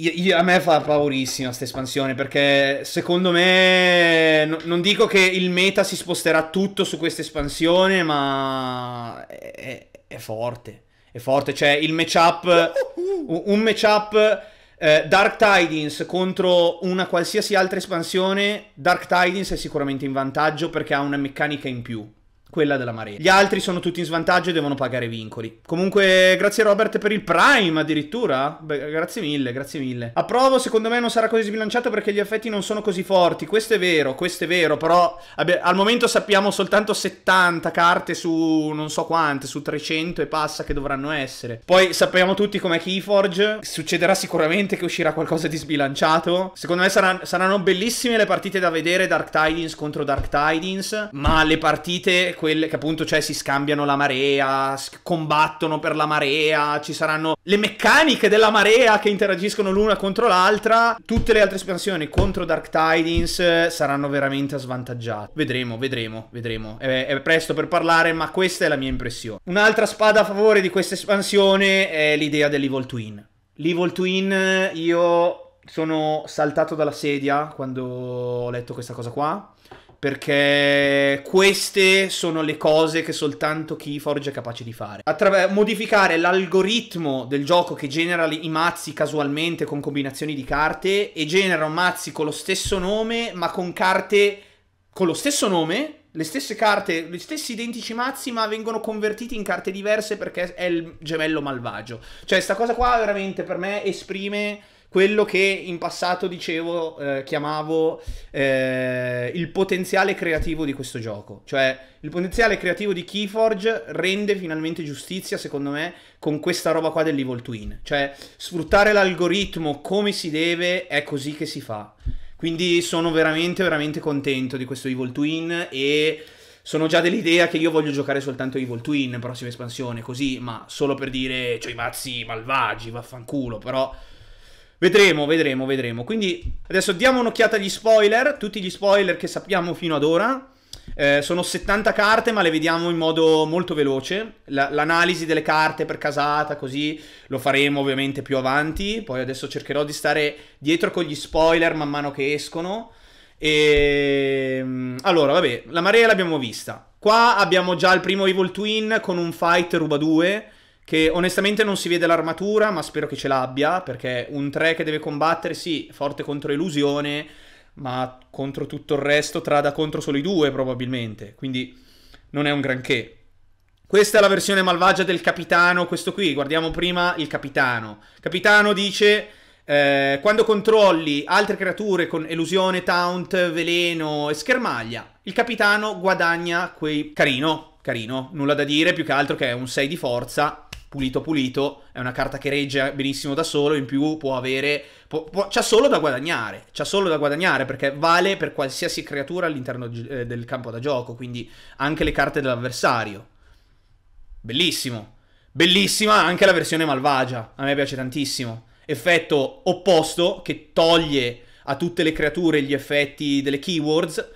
Io, io, a me fa paurissima questa espansione perché secondo me no, non dico che il meta si sposterà tutto su questa espansione, ma è, è forte. È forte, cioè il matchup un matchup eh, Dark Tidings contro una qualsiasi altra espansione, Dark Tidings è sicuramente in vantaggio perché ha una meccanica in più quella della Marea. Gli altri sono tutti in svantaggio e devono pagare vincoli. Comunque, grazie Robert per il Prime addirittura. Beh, grazie mille, grazie mille. Approvo, secondo me non sarà così sbilanciato perché gli effetti non sono così forti. Questo è vero, questo è vero, però vabbè, al momento sappiamo soltanto 70 carte su non so quante, su 300 e passa che dovranno essere. Poi sappiamo tutti com'è Keyforge, succederà sicuramente che uscirà qualcosa di sbilanciato. Secondo me saranno, saranno bellissime le partite da vedere Dark Tidings contro Dark Tidings, ma le partite quelle che appunto cioè, si scambiano la marea, combattono per la marea, ci saranno le meccaniche della marea che interagiscono l'una contro l'altra. Tutte le altre espansioni contro Dark Tidings eh, saranno veramente svantaggiate. Vedremo, vedremo, vedremo. È, è presto per parlare, ma questa è la mia impressione. Un'altra spada a favore di questa espansione è l'idea dell'Evil Twin. L'Evil Twin io sono saltato dalla sedia quando ho letto questa cosa qua perché queste sono le cose che soltanto Keyforge è capace di fare. Attraver- modificare l'algoritmo del gioco che genera i mazzi casualmente con combinazioni di carte e genera mazzi con lo stesso nome ma con carte con lo stesso nome, le stesse carte, gli stessi identici mazzi ma vengono convertiti in carte diverse perché è il gemello malvagio. Cioè sta cosa qua veramente per me esprime quello che in passato dicevo, eh, chiamavo eh, il potenziale creativo di questo gioco. Cioè, il potenziale creativo di Keyforge rende finalmente giustizia, secondo me, con questa roba qua dell'Evil Twin. Cioè, sfruttare l'algoritmo come si deve è così che si fa. Quindi sono veramente, veramente contento di questo Evil Twin e sono già dell'idea che io voglio giocare soltanto Evil Twin, prossima espansione, così, ma solo per dire, cioè i mazzi malvagi, vaffanculo, però Vedremo, vedremo, vedremo. Quindi adesso diamo un'occhiata agli spoiler, tutti gli spoiler che sappiamo fino ad ora. Eh, sono 70 carte, ma le vediamo in modo molto veloce. L- l'analisi delle carte per casata, così lo faremo ovviamente più avanti. Poi adesso cercherò di stare dietro con gli spoiler man mano che escono. E... Ehm, allora, vabbè, la marea l'abbiamo vista. Qua abbiamo già il primo Evil Twin con un fight ruba 2 che onestamente non si vede l'armatura, ma spero che ce l'abbia, perché un 3 che deve combattere, sì, forte contro illusione, ma contro tutto il resto trada contro solo i due probabilmente, quindi non è un granché. Questa è la versione malvagia del capitano, questo qui, guardiamo prima il capitano. Capitano dice, eh, quando controlli altre creature con elusione, taunt, veleno e schermaglia, il capitano guadagna quei... Carino, carino, nulla da dire, più che altro che è un 6 di forza, pulito pulito, è una carta che regge benissimo da solo, in più può avere... Può, può, c'ha solo da guadagnare, c'ha solo da guadagnare perché vale per qualsiasi creatura all'interno eh, del campo da gioco, quindi anche le carte dell'avversario. Bellissimo. Bellissima anche la versione malvagia, a me piace tantissimo. Effetto opposto che toglie a tutte le creature gli effetti delle keywords.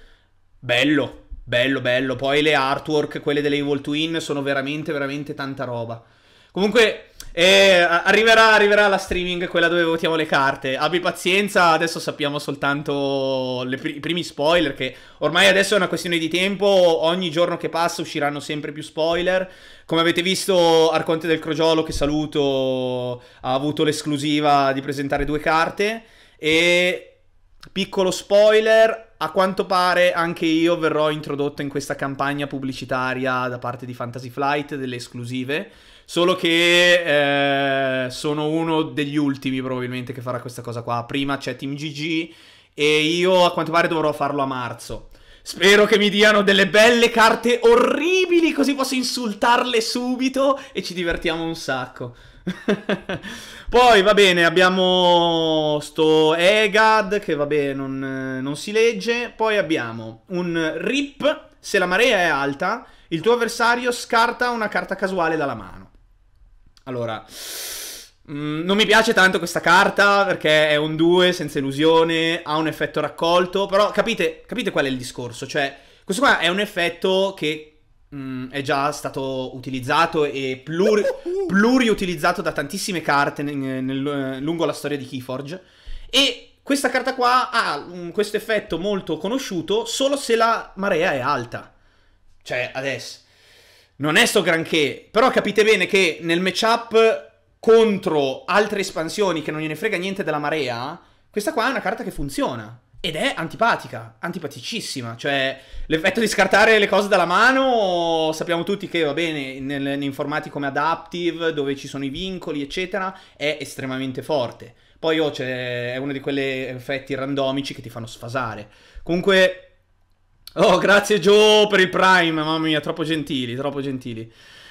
Bello, bello, bello. Poi le artwork, quelle delle Evil Twin, sono veramente, veramente tanta roba. Comunque, eh, arriverà, arriverà, la streaming, quella dove votiamo le carte. Abbi pazienza, adesso sappiamo soltanto pr- i primi spoiler, che ormai adesso è una questione di tempo, ogni giorno che passa usciranno sempre più spoiler. Come avete visto, Arconte del Crogiolo, che saluto, ha avuto l'esclusiva di presentare due carte. E piccolo spoiler, a quanto pare anche io verrò introdotto in questa campagna pubblicitaria da parte di Fantasy Flight delle esclusive Solo che eh, sono uno degli ultimi probabilmente che farà questa cosa qua. Prima c'è Team GG e io a quanto pare dovrò farlo a marzo. Spero che mi diano delle belle carte orribili così posso insultarle subito e ci divertiamo un sacco. Poi va bene, abbiamo sto Egad che vabbè non, non si legge. Poi abbiamo un Rip, se la marea è alta il tuo avversario scarta una carta casuale dalla mano. Allora, mh, mm, non mi piace tanto questa carta perché è un 2 senza illusione, ha un effetto raccolto, però capite, capite qual è il discorso? Cioè, questo qua è un effetto che mh, mm, è già stato utilizzato e pluri, pluriutilizzato da tantissime carte nel, nel, lungo la storia di Keyforge e questa carta qua ha um, questo effetto molto conosciuto solo se la marea è alta. Cioè, adesso non è sto granché, però capite bene che nel matchup contro altre espansioni che non gliene frega niente della marea, questa qua è una carta che funziona. Ed è antipatica, antipaticissima, cioè l'effetto di scartare le cose dalla mano, sappiamo tutti che va bene, nel, in informati come Adaptive, dove ci sono i vincoli, eccetera, è estremamente forte. Poi oh, è uno di quegli effetti randomici che ti fanno sfasare. Comunque Oh, grazie Joe per il Prime, mamma mia, troppo gentili, troppo gentili.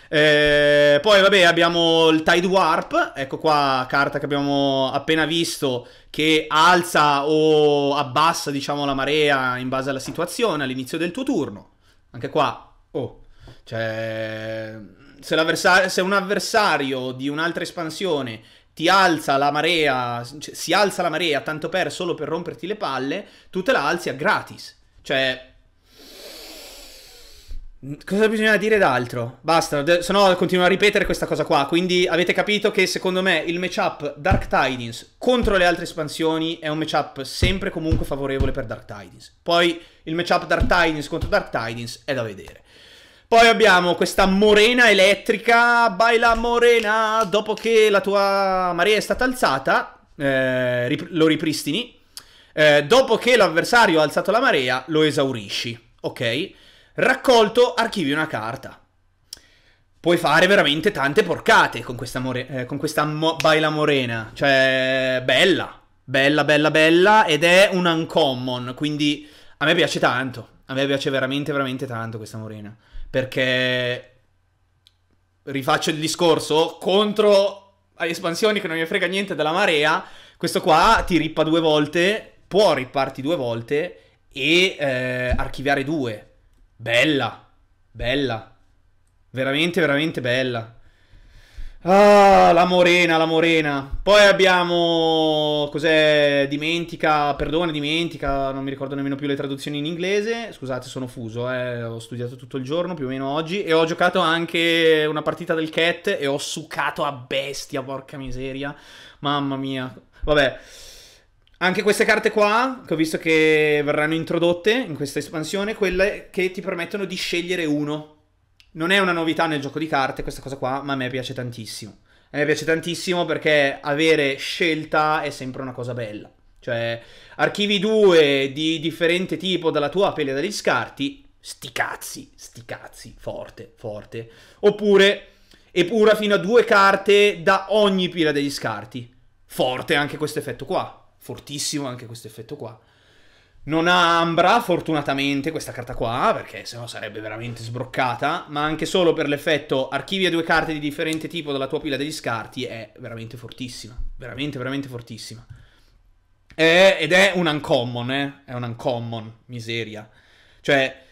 Eh, poi vabbè abbiamo il Tide Warp, ecco qua carta che abbiamo appena visto che alza o abbassa diciamo la marea in base alla situazione all'inizio del tuo turno. Anche qua, oh, cioè se, se un avversario di un'altra espansione ti alza la marea, cioè, si alza la marea tanto per solo per romperti le palle, tu te la alzi a gratis. Cioè, Cosa bisogna dire d'altro? Basta, se no continuo a ripetere questa cosa qua. Quindi avete capito che secondo me il matchup Dark Tidings contro le altre espansioni è un matchup sempre comunque favorevole per Dark Tidings. Poi il matchup Dark Tidings contro Dark Tidings è da vedere. Poi abbiamo questa morena elettrica, baila morena, dopo che la tua Maria è stata alzata, eh, rip lo ripristini. Eh, dopo che l'avversario ha alzato la marea, lo esaurisci, ok? Raccolto, archivi una carta. Puoi fare veramente tante porcate con questa, more- eh, con questa mo- baila morena. Cioè, bella. Bella, bella, bella. Ed è un uncommon, quindi a me piace tanto. A me piace veramente, veramente tanto questa morena. Perché... Rifaccio il discorso contro espansioni che non mi frega niente della marea. Questo qua ti rippa due volte, può ripparti due volte e eh, archiviare due Bella, bella, veramente, veramente bella. Ah, la Morena, la Morena. Poi abbiamo. Cos'è? Dimentica, perdone, dimentica. Non mi ricordo nemmeno più le traduzioni in inglese. Scusate, sono fuso. Eh. Ho studiato tutto il giorno, più o meno oggi. E ho giocato anche una partita del Cat. E ho succato a bestia, porca miseria. Mamma mia. Vabbè. Anche queste carte qua, che ho visto che verranno introdotte in questa espansione, quelle che ti permettono di scegliere uno. Non è una novità nel gioco di carte questa cosa qua, ma a me piace tantissimo. A me piace tantissimo perché avere scelta è sempre una cosa bella. Cioè, archivi due di differente tipo dalla tua pelle dagli scarti, sti cazzi, sti cazzi, forte, forte. Oppure, epura fino a due carte da ogni pila degli scarti. Forte anche questo effetto qua fortissimo anche questo effetto qua. Non ha Ambra, fortunatamente, questa carta qua, perché sennò sarebbe veramente sbroccata, ma anche solo per l'effetto archivia due carte di differente tipo dalla tua pila degli scarti è veramente fortissima, veramente, veramente fortissima. È, ed è un uncommon, eh? È un uncommon, miseria. Cioè...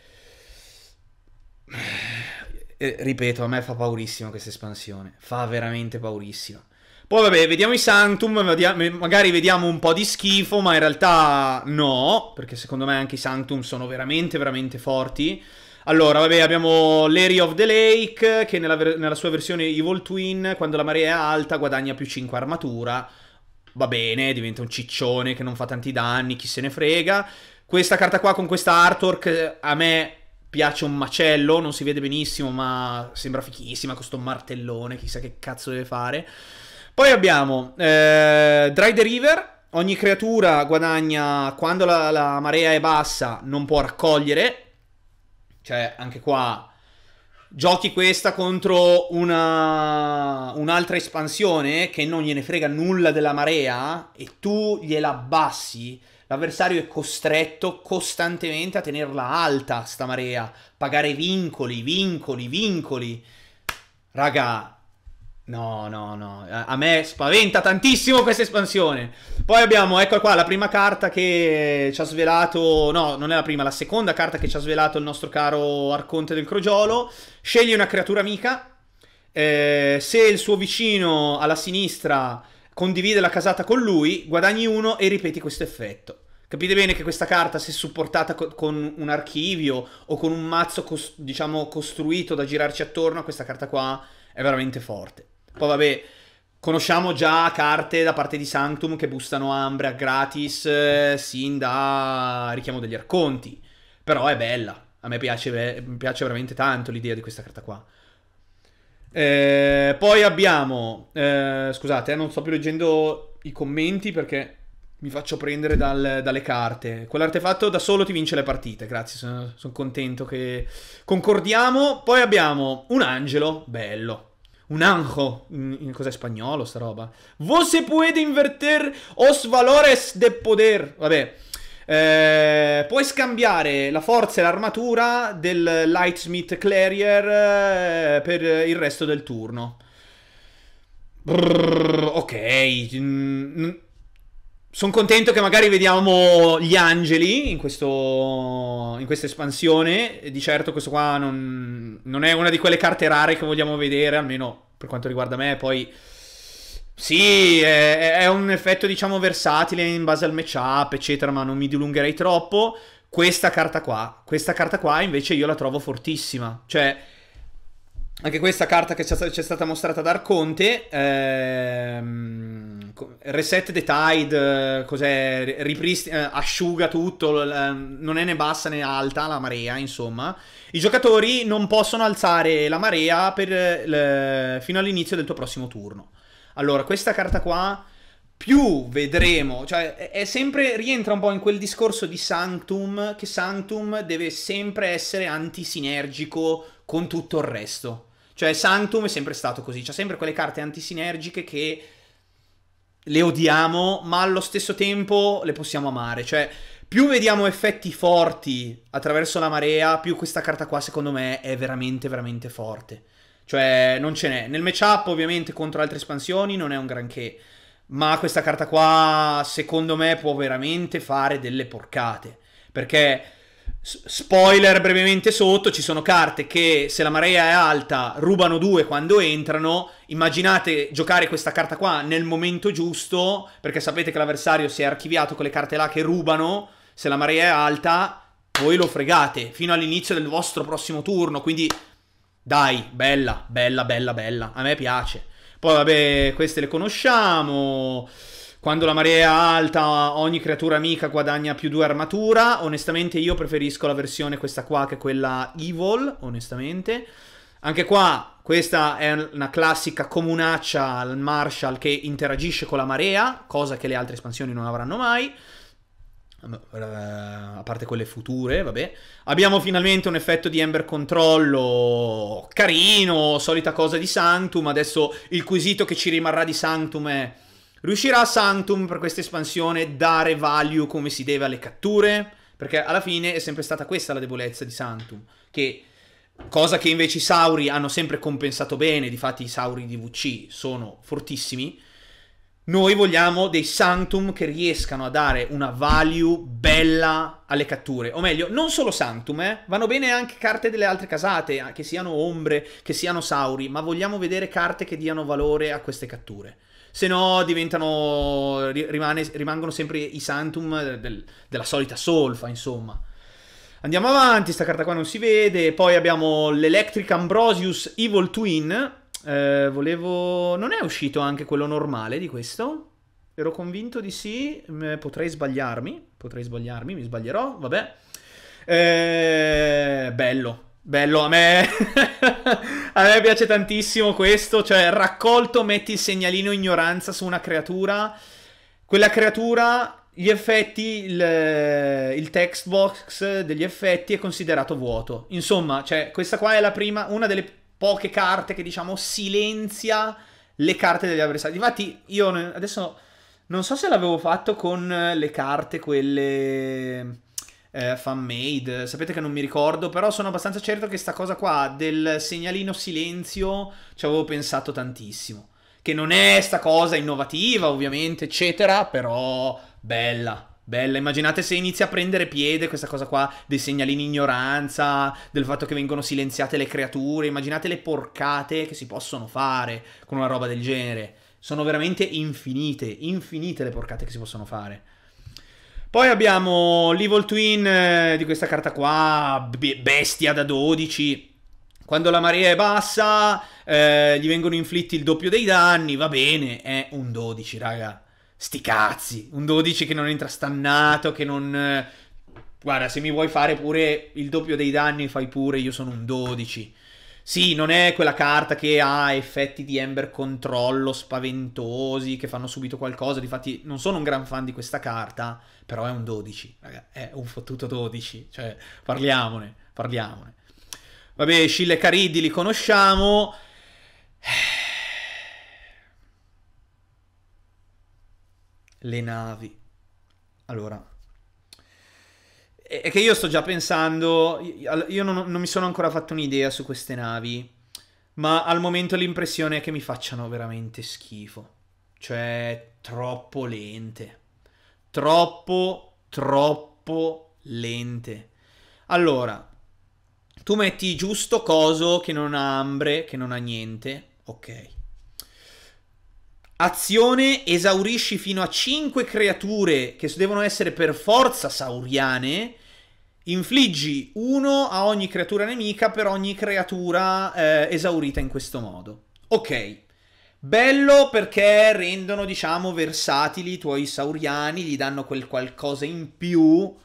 Eh, ripeto, a me fa paurissimo questa espansione, fa veramente paurissimo. Poi vabbè, vediamo i Sanctum, magari vediamo un po' di schifo, ma in realtà no, perché secondo me anche i Sanctum sono veramente, veramente forti. Allora, vabbè, abbiamo Lary of the Lake, che nella, nella sua versione Evil Twin, quando la marea è alta, guadagna più 5 armatura. Va bene, diventa un ciccione che non fa tanti danni, chi se ne frega. Questa carta qua con questa artwork a me piace un macello, non si vede benissimo, ma sembra fichissima, questo martellone, chissà che cazzo deve fare. Poi abbiamo eh, Dry the River. Ogni creatura guadagna quando la, la marea è bassa, non può raccogliere. Cioè, anche qua giochi questa contro una, un'altra espansione che non gliene frega nulla della marea e tu gliela abbassi, l'avversario è costretto costantemente a tenerla alta sta marea, pagare vincoli, vincoli, vincoli. Raga, No, no, no. A me spaventa tantissimo questa espansione. Poi abbiamo, ecco qua, la prima carta che ci ha svelato... No, non è la prima, la seconda carta che ci ha svelato il nostro caro Arconte del Crogiolo. Scegli una creatura amica. Eh, se il suo vicino alla sinistra condivide la casata con lui, guadagni uno e ripeti questo effetto. Capite bene che questa carta, se supportata co con un archivio o con un mazzo, cos diciamo, costruito da girarci attorno, questa carta qua è veramente forte. Poi vabbè, conosciamo già carte da parte di Sanctum che boostano Ambra gratis eh, sin da richiamo degli arconti. Però è bella. A me piace, piace veramente tanto l'idea di questa carta qua. Eh, poi abbiamo... Eh, scusate, eh, non sto più leggendo i commenti perché mi faccio prendere dal, dalle carte. Quell'artefatto da solo ti vince le partite. Grazie, sono, sono contento che concordiamo. Poi abbiamo un angelo, bello un anjo in, in cos'è spagnolo sta roba. Vos se puede inverter os valores de poder. Vabbè. Eh, puoi scambiare la forza e l'armatura del Lightsmith Clarier eh, per il resto del turno. Brrr, ok. Mm, mm. Sono contento che magari vediamo gli angeli in, questo, in questa espansione. Di certo questo qua non, non, è una di quelle carte rare che vogliamo vedere, almeno per quanto riguarda me. Poi sì, è, è un effetto diciamo versatile in base al matchup, eccetera, ma non mi dilungherei troppo. Questa carta qua, questa carta qua invece io la trovo fortissima. Cioè anche questa carta che ci è stata mostrata da Arconte, ehm, reset the tide, cos'è, eh, asciuga tutto, non è né bassa né alta la marea, insomma. I giocatori non possono alzare la marea per, fino all'inizio del tuo prossimo turno. Allora, questa carta qua, più vedremo, cioè è sempre, rientra un po' in quel discorso di Sanctum, che Sanctum deve sempre essere antisinergico con tutto il resto cioè Sanctum è sempre stato così, c'ha sempre quelle carte antisinergiche che le odiamo, ma allo stesso tempo le possiamo amare. Cioè, più vediamo effetti forti attraverso la marea, più questa carta qua, secondo me, è veramente, veramente forte. Cioè, non ce n'è. Nel matchup, ovviamente, contro altre espansioni non è un granché. Ma questa carta qua, secondo me, può veramente fare delle porcate. Perché Spoiler brevemente sotto, ci sono carte che se la marea è alta rubano due quando entrano, immaginate giocare questa carta qua nel momento giusto, perché sapete che l'avversario si è archiviato con le carte là che rubano, se la marea è alta voi lo fregate fino all'inizio del vostro prossimo turno, quindi dai, bella, bella, bella, bella, a me piace. Poi vabbè, queste le conosciamo. Quando la marea è alta, ogni creatura amica guadagna più due armatura. Onestamente, io preferisco la versione questa qua che quella Evil, onestamente. Anche qua, questa è una classica comunaccia al Marshall che interagisce con la marea, cosa che le altre espansioni non avranno mai. A parte quelle future, vabbè. Abbiamo finalmente un effetto di Ember Controllo carino, solita cosa di Sanctum. Adesso il quesito che ci rimarrà di Sanctum è Riuscirà Sanctum per questa espansione dare value come si deve alle catture? Perché alla fine è sempre stata questa la debolezza di Sanctum, che cosa che invece i Sauri hanno sempre compensato bene, difatti i Sauri di VC sono fortissimi. Noi vogliamo dei Sanctum che riescano a dare una value bella alle catture. O meglio, non solo Sanctum, eh? vanno bene anche carte delle altre casate, eh, che siano ombre, che siano Sauri, ma vogliamo vedere carte che diano valore a queste catture se no diventano, rimane, rimangono sempre i Santum del, del, della solita solfa, insomma. Andiamo avanti, sta carta qua non si vede, poi abbiamo l'Electric Ambrosius Evil Twin, eh, volevo... non è uscito anche quello normale di questo? Ero convinto di sì, potrei sbagliarmi, potrei sbagliarmi, mi sbaglierò, vabbè. Eh, bello, Bello, a me... a me piace tantissimo questo, cioè raccolto metti il segnalino ignoranza su una creatura, quella creatura, gli effetti, il, il text box degli effetti è considerato vuoto. Insomma, cioè questa qua è la prima, una delle poche carte che diciamo silenzia le carte degli avversari. Infatti io adesso non so se l'avevo fatto con le carte quelle eh, fan made, sapete che non mi ricordo, però sono abbastanza certo che sta cosa qua del segnalino silenzio ci avevo pensato tantissimo. Che non è sta cosa innovativa, ovviamente, eccetera, però bella. Bella, immaginate se inizia a prendere piede questa cosa qua dei segnalini ignoranza, del fatto che vengono silenziate le creature, immaginate le porcate che si possono fare con una roba del genere. Sono veramente infinite, infinite le porcate che si possono fare. Poi abbiamo l'Evil Twin eh, di questa carta qua, bestia da 12. Quando la marea è bassa, eh, gli vengono inflitti il doppio dei danni, va bene, è un 12, raga. Sti cazzi, un 12 che non entra stannato, che non... Eh, guarda, se mi vuoi fare pure il doppio dei danni, fai pure, io sono un 12. Sì, non è quella carta che ha effetti di Ember controllo spaventosi, che fanno subito qualcosa. Difatti, non sono un gran fan di questa carta, però è un 12, raga. È un fottuto 12. Cioè, parliamone, parliamone. Vabbè, Scille e Cariddi li conosciamo. Le navi. Allora, è che io sto già pensando, io non, non mi sono ancora fatto un'idea su queste navi, ma al momento l'impressione è che mi facciano veramente schifo. Cioè, troppo lente. Troppo, troppo lente. Allora, tu metti giusto coso che non ha ambre, che non ha niente, ok. Azione esaurisci fino a 5 creature che devono essere per forza sauriane. Infliggi uno a ogni creatura nemica per ogni creatura eh, esaurita in questo modo. Ok. Bello perché rendono, diciamo, versatili i tuoi sauriani, gli danno quel qualcosa in più.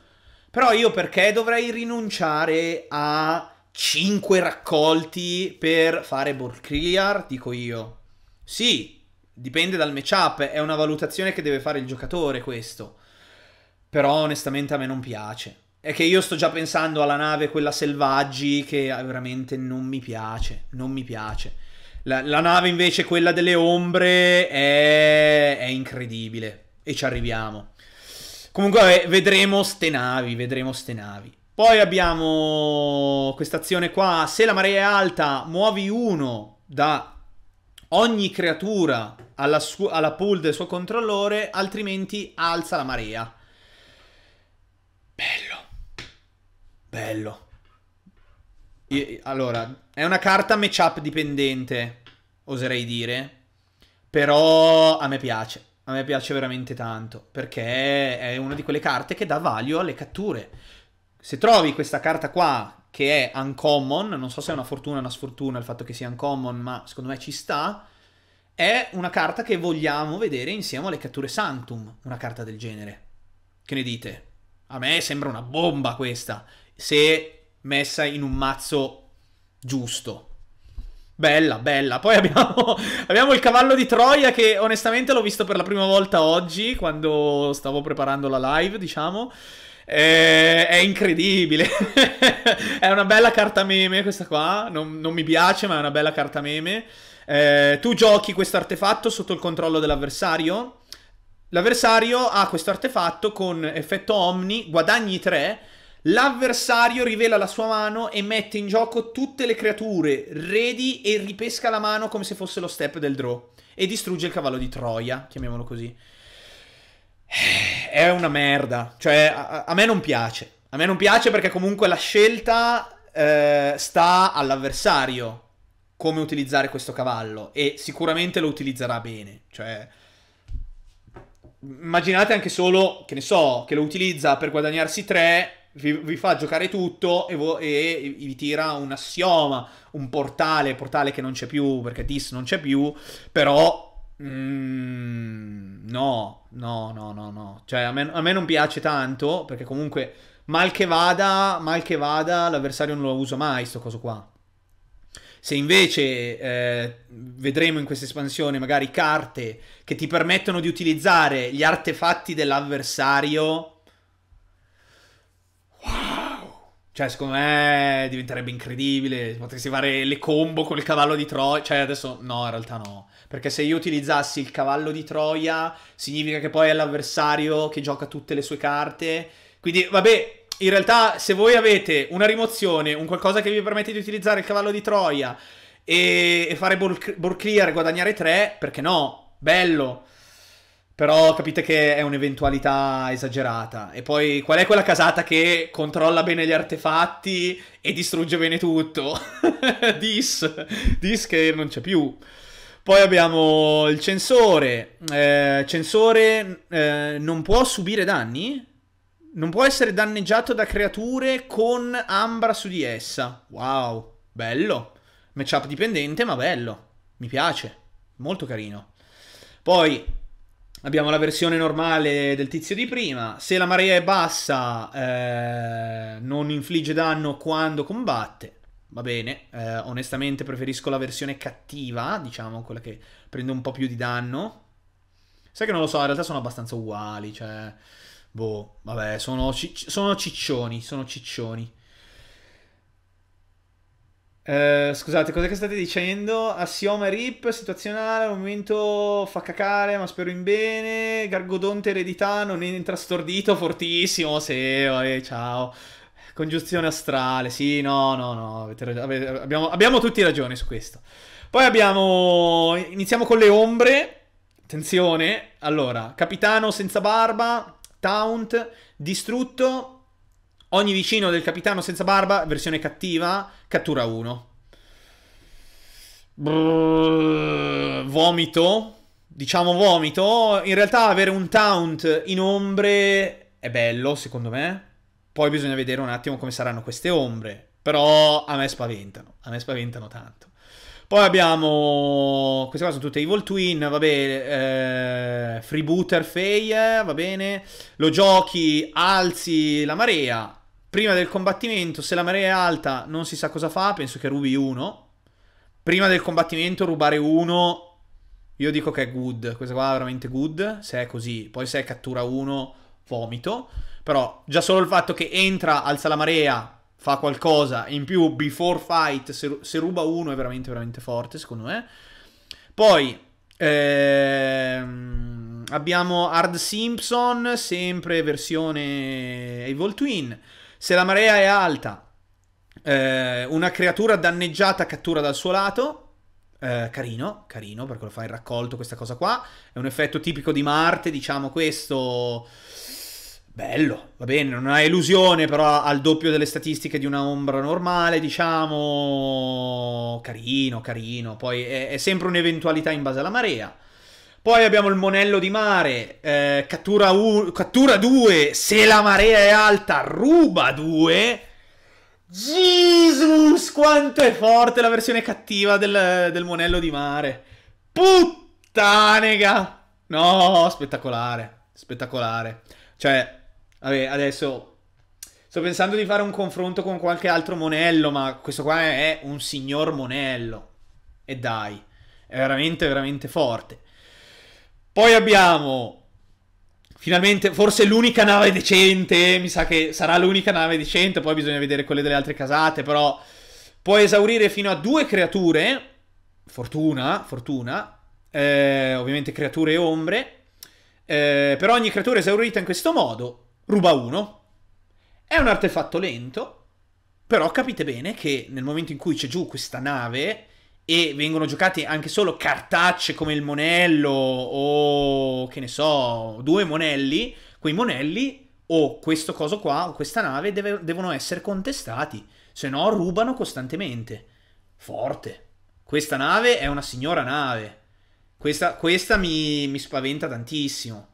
Però io perché dovrei rinunciare a 5 raccolti per fare Borkriar, dico io. Sì, Dipende dal matchup, è una valutazione che deve fare il giocatore questo. Però onestamente a me non piace. È che io sto già pensando alla nave, quella selvaggi, che ah, veramente non mi piace, non mi piace. La, la nave invece, quella delle ombre, è, è incredibile. E ci arriviamo. Comunque vabbè, vedremo ste navi, vedremo ste navi. Poi abbiamo questa azione qua, se la marea è alta muovi uno da ogni creatura alla, su- alla pool del suo controllore, altrimenti alza la marea. Bello. Bello. Io, allora, è una carta matchup dipendente, oserei dire. Però a me piace. A me piace veramente tanto. Perché è una di quelle carte che dà value alle catture. Se trovi questa carta qua, che è uncommon, non so se è una fortuna o una sfortuna il fatto che sia uncommon, ma secondo me ci sta è una carta che vogliamo vedere insieme alle catture Sanctum, una carta del genere. Che ne dite? A me sembra una bomba questa, se messa in un mazzo giusto. Bella, bella. Poi abbiamo, abbiamo il cavallo di Troia che onestamente l'ho visto per la prima volta oggi, quando stavo preparando la live, diciamo. Eh, è incredibile. è una bella carta meme questa qua. Non, non, mi piace, ma è una bella carta meme. Eh, tu giochi questo artefatto sotto il controllo dell'avversario. L'avversario ha questo artefatto con effetto omni, guadagni 3. L'avversario rivela la sua mano e mette in gioco tutte le creature, redi e ripesca la mano come se fosse lo step del draw. E distrugge il cavallo di Troia, chiamiamolo così. Eh, è una merda. Cioè, a, a, me non piace. A me non piace perché comunque la scelta eh, sta all'avversario come utilizzare questo cavallo e sicuramente lo utilizzerà bene. Cioè, immaginate anche solo, che ne so, che lo utilizza per guadagnarsi 3, vi, vi fa giocare tutto e, e, vi tira un assioma, un portale, portale che non c'è più perché Dis non c'è più, però Mm, no, no, no, no, no. Cioè, a me, a me, non piace tanto, perché comunque, mal che vada, mal che vada, l'avversario non lo usa mai, sto coso qua. Se invece eh, vedremo in questa espansione magari carte che ti permettono di utilizzare gli artefatti dell'avversario Cioè, secondo me diventerebbe incredibile. Potresti fare le combo con il cavallo di Troia. Cioè, adesso no, in realtà no. Perché se io utilizzassi il cavallo di Troia, significa che poi è l'avversario che gioca tutte le sue carte. Quindi, vabbè, in realtà, se voi avete una rimozione, un qualcosa che vi permette di utilizzare il cavallo di Troia e, e fare ball, e guadagnare 3, perché no? Bello. Però capite che è un'eventualità esagerata. E poi qual è quella casata che controlla bene gli artefatti e distrugge bene tutto? Dis. Dis che non c'è più. Poi abbiamo il censore. Eh, censore eh, non può subire danni? Non può essere danneggiato da creature con ambra su di essa. Wow, bello. Matchup dipendente ma bello. Mi piace. Molto carino. Poi abbiamo la versione normale del tizio di prima. Se la marea è bassa, eh, non infligge danno quando combatte. Va bene, eh, onestamente preferisco la versione cattiva, diciamo, quella che prende un po' più di danno. Sai che non lo so, in realtà sono abbastanza uguali, cioè... Boh, vabbè, sono, cic sono ciccioni, sono ciccioni. Eh, scusate, cosa che state dicendo? Assioma rip, situazionale, al momento fa cacare, ma spero in bene. Gargodonte eredità, non entra stordito, fortissimo, sì, vabbè, ciao. Congiunzione astrale, sì, no, no, no, avete rag- avete, abbiamo, abbiamo tutti ragione su questo. Poi abbiamo, iniziamo con le ombre, attenzione, allora, capitano senza barba, taunt, distrutto, Ogni vicino del capitano senza barba, versione cattiva, cattura uno. Brrr, vomito. Diciamo vomito. In realtà avere un taunt in ombre è bello, secondo me. Poi bisogna vedere un attimo come saranno queste ombre. Però a me spaventano. A me spaventano tanto. Poi abbiamo... Queste qua sono tutte Evil Twin, va bene. Eh, freebooter Faye, va bene. Lo giochi, alzi la marea. Prima del combattimento, se la marea è alta, non si sa cosa fa, penso che rubi uno. Prima del combattimento, rubare uno, io dico che è good. Questa qua è veramente good, se è così. Poi se è cattura uno, vomito. Però già solo il fatto che entra, alza la marea, fa qualcosa, in più before fight, se, se ruba uno è veramente, veramente forte, secondo me. Poi... Ehm... Abbiamo Hard Simpson, sempre versione Evil Twin. Se la marea è alta, eh, una creatura danneggiata cattura dal suo lato. Eh, carino, carino, perché lo fa il raccolto, questa cosa qua. È un effetto tipico di Marte, diciamo questo. Bello, va bene, non ha illusione, però ha il doppio delle statistiche di una ombra normale, diciamo. Carino, carino. Poi è, è sempre un'eventualità in base alla marea. Poi abbiamo il monello di mare, eh, cattura 2, se la marea è alta ruba 2. Jesus, quanto è forte la versione cattiva del, del monello di mare. Puttanega! No, spettacolare, spettacolare. Cioè, vabbè, adesso Sto pensando di fare un confronto con qualche altro monello, ma questo qua è un signor monello. E dai, è veramente, veramente forte. Poi abbiamo Finalmente, forse l'unica nave decente, mi sa che sarà l'unica nave decente, poi bisogna vedere quelle delle altre casate, però puoi esaurire fino a due creature, fortuna, fortuna, eh, ovviamente creature e ombre, eh, per ogni creatura esaurita in questo modo, ruba uno. È un artefatto lento, però capite bene che nel momento in cui c'è giù questa nave, e vengono giocati anche solo cartacce come il monello o che ne so, due monelli, quei monelli o questo coso qua o questa nave deve, devono essere contestati, se no rubano costantemente. Forte. Questa nave è una signora nave. Questa, questa mi, mi spaventa tantissimo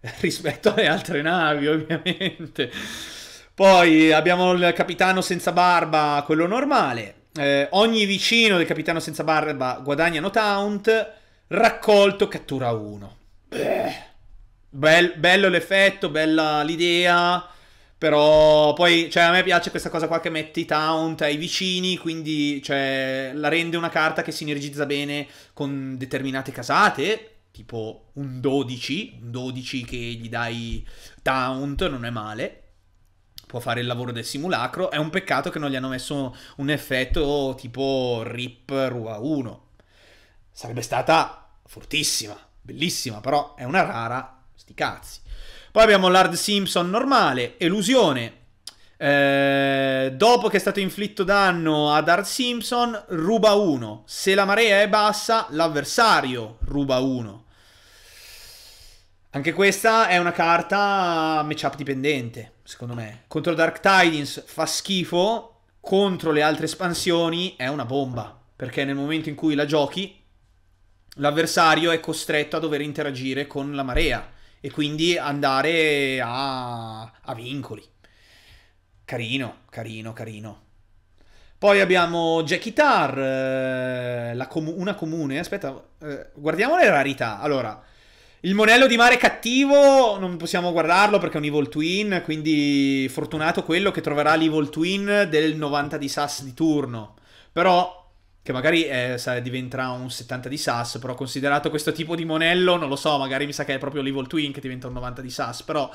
rispetto alle altre navi, ovviamente. Poi abbiamo il capitano senza barba, quello normale eh, ogni vicino del capitano senza barba guadagna no taunt. Raccolto cattura 1. Beh, bello l'effetto, bella l'idea. Però poi, cioè, a me piace questa cosa qua che metti taunt ai vicini, quindi, cioè, la rende una carta che sinergizza bene con determinate casate, tipo un 12, un 12 che gli dai taunt, non è male può fare il lavoro del simulacro. È un peccato che non gli hanno messo un effetto tipo RIP Rua 1. Sarebbe stata fortissima, bellissima, però è una rara, sti cazzi. Poi abbiamo l'Hard Simpson normale, Elusione. Eh, dopo che è stato inflitto danno ad Hard Simpson, ruba 1. Se la marea è bassa, l'avversario ruba 1. Anche questa è una carta matchup dipendente, secondo me. Contro Dark Tidings fa schifo, contro le altre espansioni è una bomba, perché nel momento in cui la giochi l'avversario è costretto a dover interagire con la marea e quindi andare a, a vincoli. Carino, carino, carino. Poi abbiamo Jackie Tar, eh, com una comune. Aspetta, eh, guardiamo le rarità. Allora, il monello di mare cattivo non possiamo guardarlo perché è un Evil Twin, quindi fortunato quello che troverà l'Evil Twin del 90 di Sass di turno. Però, che magari è, eh, diventerà un 70 di Sass, però considerato questo tipo di monello, non lo so, magari mi sa che è proprio l'Evil Twin che diventa un 90 di Sass, però...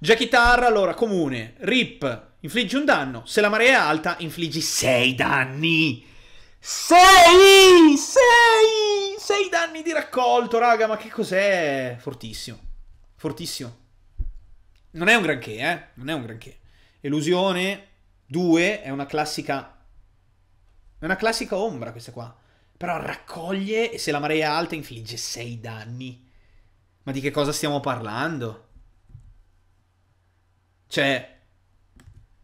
Jackitar, allora, comune, rip, infliggi un danno, se la marea è alta infliggi 6 danni. 6! 6! 6 danni di raccolto, raga, ma che cos'è? Fortissimo. Fortissimo. Non è un granché, eh? Non è un granché. Elusione 2 è una classica... È una classica ombra questa qua. Però raccoglie e se la marea è alta infligge 6 danni. Ma di che cosa stiamo parlando? Cioè,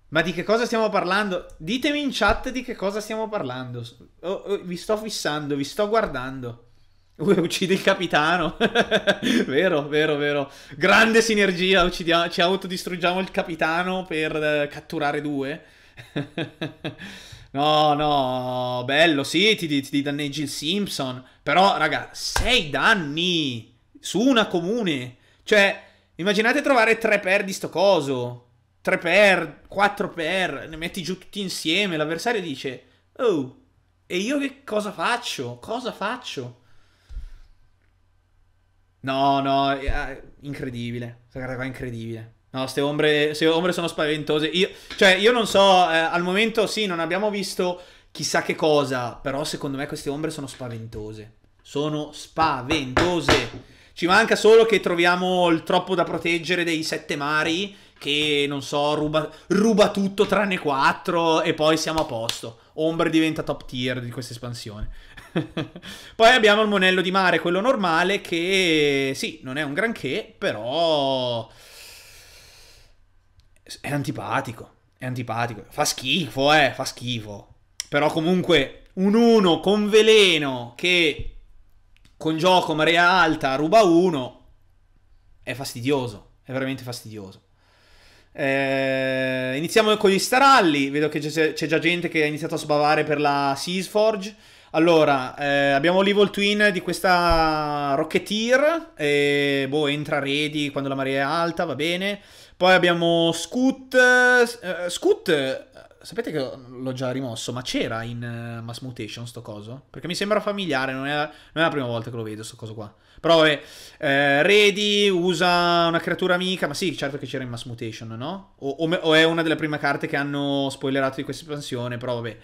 ma di che cosa stiamo parlando? Ditemi in chat di che cosa stiamo parlando. Oh, oh, vi sto fissando, vi sto guardando. Uccidi il capitano. vero, vero, vero. Grande sinergia. Uccidiamo, ci autodistruggiamo il capitano per eh, catturare due. no, no. Bello, sì, ti, ti, ti danneggi il Simpson. Però, raga, sei danni su una comune. Cioè, immaginate trovare tre per di sto coso. Tre per, quattro per. Ne metti giù tutti insieme. L'avversario dice, oh, e io che cosa faccio? Cosa faccio? No, no, eh, incredibile. Questa carta qua è incredibile. No, queste ombre, ombre sono spaventose. Io, cioè, io non so, eh, al momento sì, non abbiamo visto chissà che cosa, però secondo me queste ombre sono spaventose. Sono spaventose. Ci manca solo che troviamo il troppo da proteggere dei sette mari che, non so, ruba, ruba tutto tranne quattro e poi siamo a posto. Ombre diventa top tier di questa espansione. Poi abbiamo il monello di mare, quello normale, che sì, non è un granché, però è antipatico, è antipatico. Fa schifo, eh, fa schifo. Però comunque un 1 con veleno che con gioco marea alta ruba 1 è fastidioso, è veramente fastidioso. Eh, iniziamo con gli staralli, vedo che c'è, già gente che ha iniziato a sbavare per la Seasforge. Allora, eh, abbiamo l'Evil Twin di questa Rocketeer, e, boh, entra ready quando la marea è alta, va bene. Poi abbiamo Scoot, eh, Scoot, sapete che l'ho già rimosso, ma c'era in eh, Mass Mutation sto coso? Perché mi sembra familiare, non è, non è la prima volta che lo vedo sto coso qua. Però vabbè, eh, Redi usa una creatura amica, ma sì, certo che c'era in Mass Mutation, no? O, o, o è una delle prime carte che hanno spoilerato di questa espansione, però vabbè.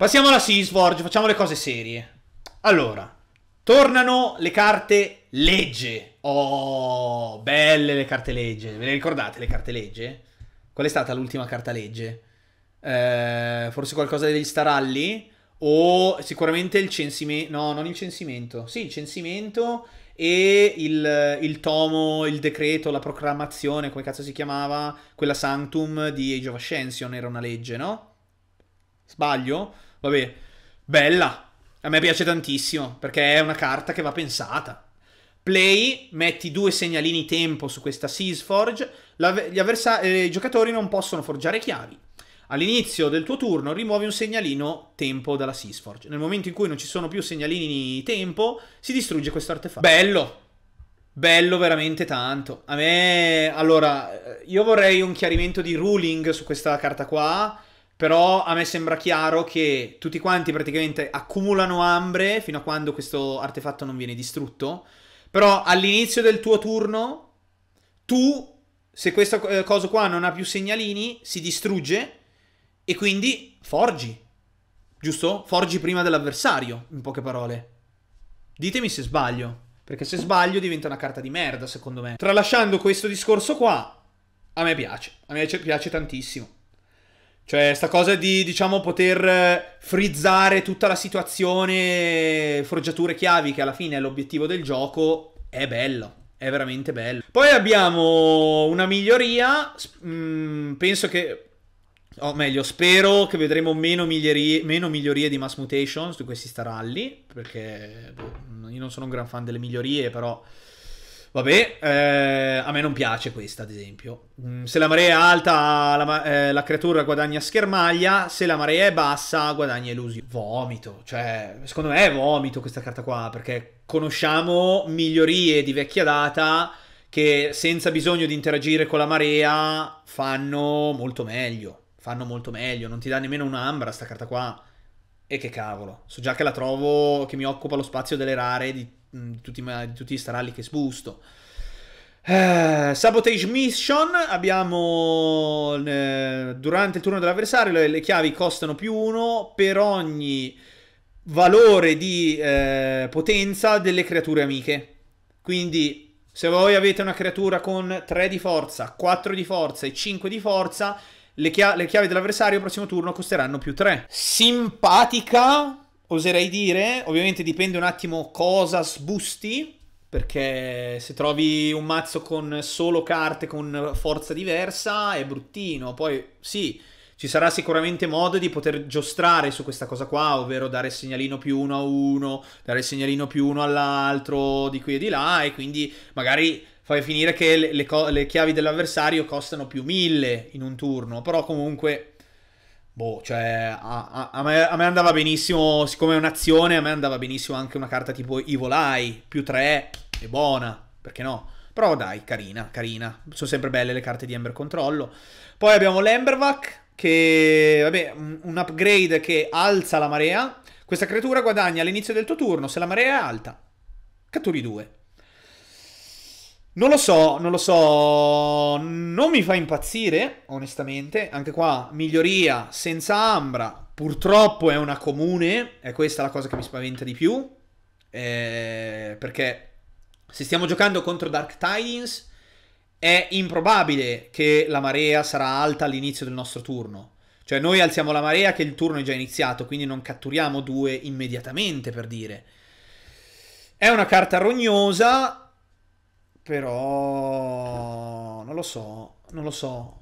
Passiamo alla Seasforge, facciamo le cose serie. Allora, tornano le carte legge. Oh, belle le carte legge. Ve le ricordate le carte legge? Qual è stata l'ultima carta legge? Eh, forse qualcosa degli Staralli? O sicuramente il censimento... No, non il censimento. Sì, il censimento e il, il, tomo, il decreto, la proclamazione, come cazzo si chiamava, quella Sanctum di Age of Ascension era una legge, no? Sbaglio? Vabbè, bella. A me piace tantissimo perché è una carta che va pensata. Play, metti due segnalini tempo su questa Seasforge. Avversa- eh, I giocatori non possono forgiare chiavi. All'inizio del tuo turno rimuovi un segnalino tempo dalla Seasforge. Nel momento in cui non ci sono più segnalini tempo, si distrugge questo artefatto. Bello! Bello veramente tanto. A me... Allora, io vorrei un chiarimento di ruling su questa carta qua però a me sembra chiaro che tutti quanti praticamente accumulano ambre fino a quando questo artefatto non viene distrutto. Però all'inizio del tuo turno, tu, se questo eh, coso qua non ha più segnalini, si distrugge e quindi forgi. Giusto? Forgi prima dell'avversario, in poche parole. Ditemi se sbaglio. Perché se sbaglio diventa una carta di merda, secondo me. Tralasciando questo discorso qua, a me piace. A me piace tantissimo. Cioè, sta cosa di, diciamo, poter eh, frizzare tutta la situazione, forgiature chiavi, che alla fine è l'obiettivo del gioco, è bello. È veramente bello. Poi abbiamo una miglioria. Mm, penso che o meglio, spero che vedremo meno migliorie, meno migliorie di Mass Mutations di questi staralli, perché boh, io non sono un gran fan delle migliorie, però Vabbè, eh, a me non piace questa, ad esempio. Mm, se la marea è alta, la, eh, la creatura guadagna schermaglia, se la marea è bassa, guadagna illusione. Vomito, cioè, secondo me è vomito questa carta qua, perché conosciamo migliorie di vecchia data che senza bisogno di interagire con la marea fanno molto meglio. Fanno molto meglio, non ti dà nemmeno un'ambra sta carta qua. E che cavolo, so già che la trovo, che mi occupa lo spazio delle rare di di mm, tutti, di tutti gli staralli che sbusto. Eh, sabotage Mission, abbiamo eh, durante il turno dell'avversario le, le, chiavi costano più uno per ogni valore di eh, potenza delle creature amiche. Quindi se voi avete una creatura con 3 di forza, 4 di forza e 5 di forza, le, chia le chiavi dell'avversario al prossimo turno costeranno più 3. Simpatica Oserei dire, ovviamente dipende un attimo cosa sbusti, perché se trovi un mazzo con solo carte con forza diversa è bruttino. Poi sì, ci sarà sicuramente modo di poter giostrare su questa cosa qua, ovvero dare segnalino più uno a uno, dare segnalino più uno all'altro di qui e di là, e quindi magari fai finire che le, le, le chiavi dell'avversario costano più mille in un turno, però comunque Boh, cioè, a, a, a, me, andava benissimo, siccome è un'azione, a me andava benissimo anche una carta tipo Evil Eye, più 3, è buona, perché no? Però dai, carina, carina. Sono sempre belle le carte di Ember Controllo. Poi abbiamo l'Embervac, che, vabbè, un upgrade che alza la marea. Questa creatura guadagna all'inizio del tuo turno, se la marea è alta, catturi 2. Non lo so, non lo so, non mi fa impazzire, onestamente. Anche qua, miglioria senza Ambra. Purtroppo è una comune, è questa la cosa che mi spaventa di più. Eh, perché se stiamo giocando contro Dark Tidings, è improbabile che la marea sarà alta all'inizio del nostro turno. Cioè noi alziamo la marea che il turno è già iniziato, quindi non catturiamo due immediatamente, per dire. È una carta rognosa, però non lo so, non lo so.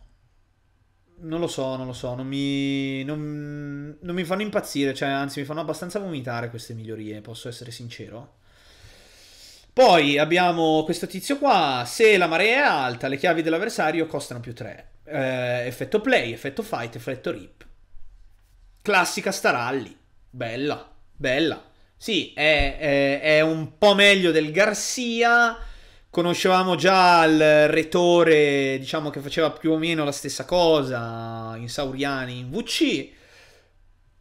Non lo so, non lo so, non mi, non, non mi fanno impazzire, cioè anzi mi fanno abbastanza vomitare queste migliorie, posso essere sincero. Poi abbiamo questo tizio qua, se la marea è alta le chiavi dell'avversario costano più 3. Eh, effetto play, effetto fight, effetto rip. Classica Staralli, bella, bella. Sì, è, è, è un po' meglio del Garcia, Conoscevamo già il retore, diciamo che faceva più o meno la stessa cosa in Sauriani, in VC.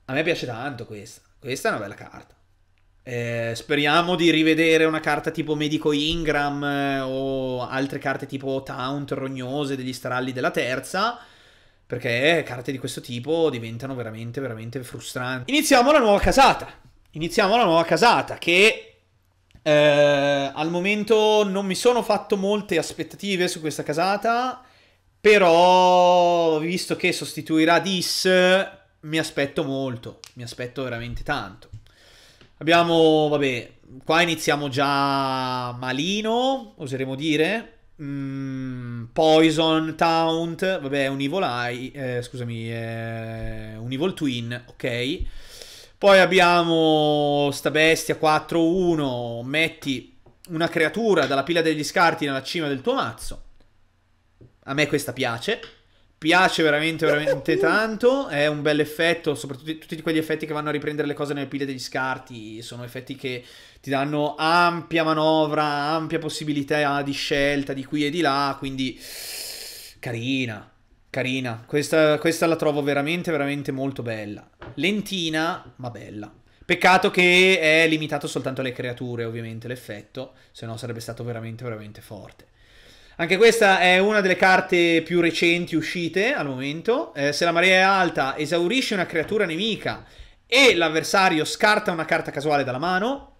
A me piace tanto questa. Questa è una bella carta. Eh, speriamo di rivedere una carta tipo Medico Ingram eh, o altre carte tipo Taunt, Rognose, degli Staralli della terza. Perché carte di questo tipo diventano veramente, veramente frustranti. Iniziamo la nuova casata. Iniziamo la nuova casata che eh, al momento non mi sono fatto molte aspettative su questa casata, però visto che sostituirà Dis, mi aspetto molto, mi aspetto veramente tanto. Abbiamo, vabbè, qua iniziamo già malino, oseremo dire. Mm, Poison Taunt, vabbè, un Evil Eye, eh, scusami, eh, un Evil Twin, ok. Poi abbiamo sta bestia 4-1, metti una creatura dalla pila degli scarti nella cima del tuo mazzo. A me questa piace. Piace veramente, veramente tanto. È un bel effetto. Soprattutto tutti quegli effetti che vanno a riprendere le cose nelle pile degli scarti. Sono effetti che ti danno ampia manovra, ampia possibilità di scelta di qui e di là. Quindi, carina. Carina, questa, questa la trovo veramente, veramente molto bella. Lentina, ma bella. Peccato che è limitato soltanto alle creature, ovviamente, l'effetto, se no sarebbe stato veramente, veramente forte. Anche questa è una delle carte più recenti uscite al momento. Eh, se la marea è alta, esaurisce una creatura nemica e l'avversario scarta una carta casuale dalla mano,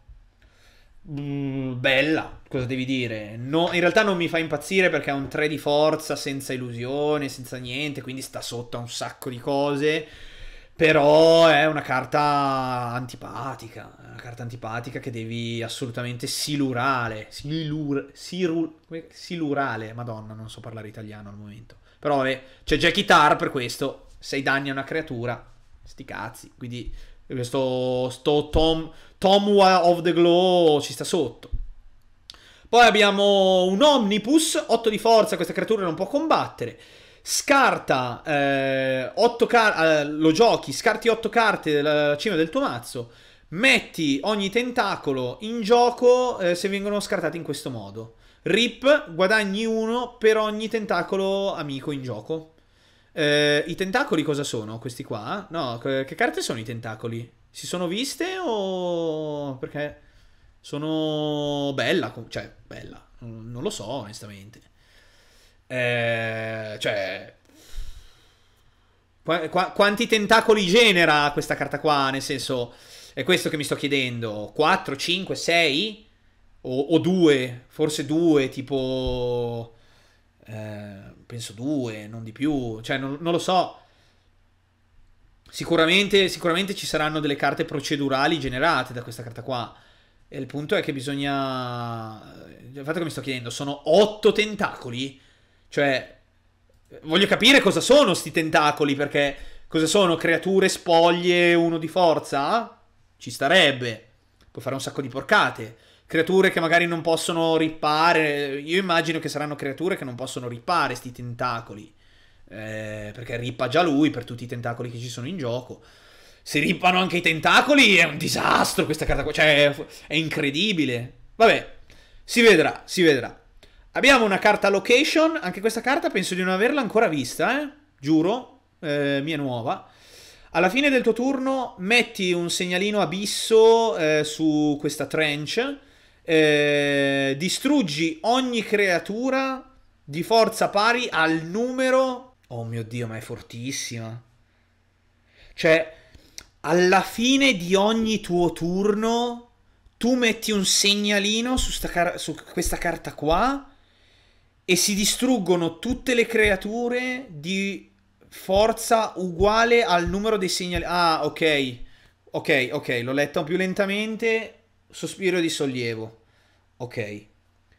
Mm, bella, cosa devi dire? No, in realtà non mi fa impazzire perché ha un 3 di forza senza illusione, senza niente, quindi sta sotto a un sacco di cose. Però è una carta antipatica, una carta antipatica che devi assolutamente silurare, silur, silur, silurale, madonna, non so parlare italiano al momento. Però vabbè, c'è Jackie Tar per questo, 6 danni a una creatura, sti cazzi, quindi questo sto Tom Tomwa of the Glow ci sta sotto. Poi abbiamo un Omnipus, 8 di forza, questa creatura non può combattere. Scarta eh, 8 carte, eh, lo giochi, scarti 8 carte dalla cima del tuo mazzo, metti ogni tentacolo in gioco eh, se vengono scartati in questo modo. Rip, guadagni uno per ogni tentacolo amico in gioco. Eh, I tentacoli cosa sono questi qua? No, che carte sono i tentacoli? si sono viste o perché sono bella, cioè bella, non lo so onestamente. Eh, cioè qu- qu- quanti tentacoli genera questa carta qua, nel senso è questo che mi sto chiedendo, 4, 5, 6 o, o 2, forse 2, tipo eh, penso 2, non di più, cioè non, non lo so. Sicuramente, sicuramente ci saranno delle carte procedurali generate da questa carta qua. E il punto è che bisogna... Il eh, fatto che mi sto chiedendo, sono otto tentacoli? Cioè, voglio capire cosa sono sti tentacoli, perché cosa sono? Creature spoglie, uno di forza? Ci starebbe. Puoi fare un sacco di porcate. Creature che magari non possono rippare. Io immagino che saranno creature che non possono rippare sti tentacoli eh, perché rippa già lui per tutti i tentacoli che ci sono in gioco. Se rippano anche i tentacoli è un disastro questa carta qua, cioè è incredibile. Vabbè, si vedrà, si vedrà. Abbiamo una carta location, anche questa carta penso di non averla ancora vista, eh? giuro, eh, mia nuova. Alla fine del tuo turno metti un segnalino abisso eh, su questa trench, eh, distruggi ogni creatura di forza pari al numero Oh mio Dio, ma è fortissima. Cioè, alla fine di ogni tuo turno, tu metti un segnalino su, car- su questa carta qua e si distruggono tutte le creature di forza uguale al numero dei segnali. Ah, ok. Ok, ok, l'ho letta più lentamente. Sospiro di sollievo. Ok.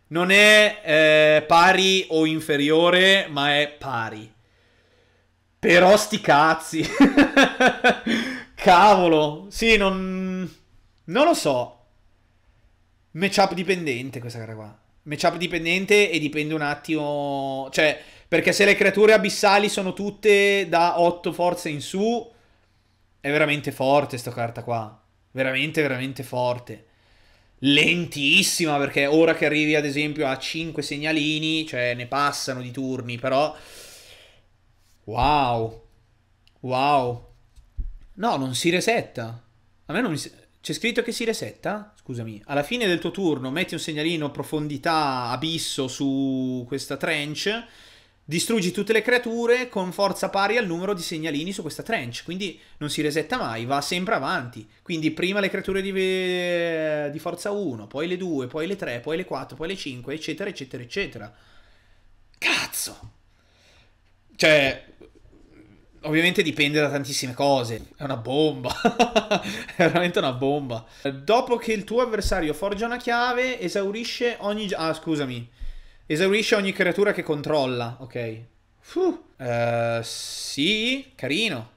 Non è eh, pari o inferiore, ma è pari. Però sti cazzi. Cavolo. Sì, non... Non lo so. Matchup dipendente questa gara qua. Matchup dipendente e dipende un attimo... Cioè, perché se le creature abissali sono tutte da 8 forze in su... È veramente forte sto carta qua. Veramente, veramente forte. Lentissima, perché ora che arrivi ad esempio a 5 segnalini, cioè ne passano di turni, però... Wow. Wow. No, non si resetta. A me non mi... C'è scritto che si resetta? Scusami. Alla fine del tuo turno metti un segnalino profondità abisso su questa trench. Distruggi tutte le creature con forza pari al numero di segnalini su questa trench. Quindi non si resetta mai, va sempre avanti. Quindi prima le creature di, di forza 1, poi le 2, poi le 3, poi le 4, poi le 5, eccetera, eccetera, eccetera. Cazzo! Cioè, Ovviamente dipende da tantissime cose, è una bomba, è veramente una bomba. Dopo che il tuo avversario forgia una chiave, esaurisce ogni... Ah, scusami. Esaurisce ogni creatura che controlla, ok. Uh, sì, carino.